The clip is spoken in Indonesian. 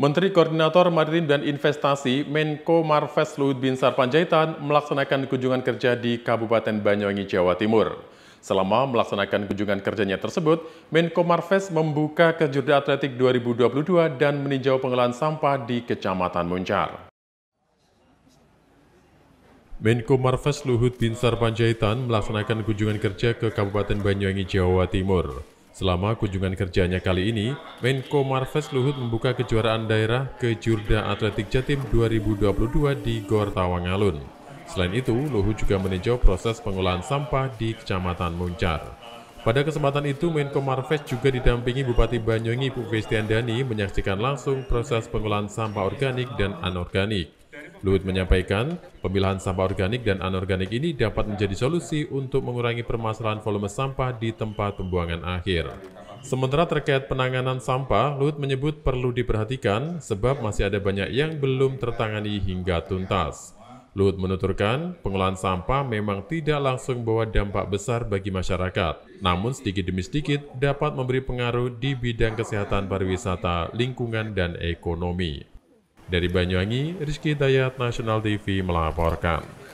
Menteri Koordinator Maritim dan Investasi Menko Marves Luhut Bin Sarpanjaitan melaksanakan kunjungan kerja di Kabupaten Banyuwangi, Jawa Timur. Selama melaksanakan kunjungan kerjanya tersebut, Menko Marves membuka Kejurda Atletik 2022 dan meninjau pengelolaan sampah di Kecamatan Muncar. Menko Marves Luhut Binsar Panjaitan melaksanakan kunjungan kerja ke Kabupaten Banyuwangi, Jawa Timur. Selama kunjungan kerjanya kali ini, Menko Marves Luhut membuka kejuaraan daerah ke Jurda Atletik Jatim 2022 di Gor Tawangalun. Selain itu, Luhut juga meninjau proses pengolahan sampah di Kecamatan Muncar. Pada kesempatan itu, Menko Marves juga didampingi Bupati Banyuwangi Bu Dani menyaksikan langsung proses pengolahan sampah organik dan anorganik. Luhut menyampaikan, pemilahan sampah organik dan anorganik ini dapat menjadi solusi untuk mengurangi permasalahan volume sampah di tempat pembuangan akhir. Sementara terkait penanganan sampah, Luhut menyebut perlu diperhatikan sebab masih ada banyak yang belum tertangani hingga tuntas. Luhut menuturkan, pengolahan sampah memang tidak langsung membawa dampak besar bagi masyarakat, namun sedikit demi sedikit dapat memberi pengaruh di bidang kesehatan pariwisata, lingkungan, dan ekonomi. Dari Banyuwangi, Rizky Dayat National TV melaporkan.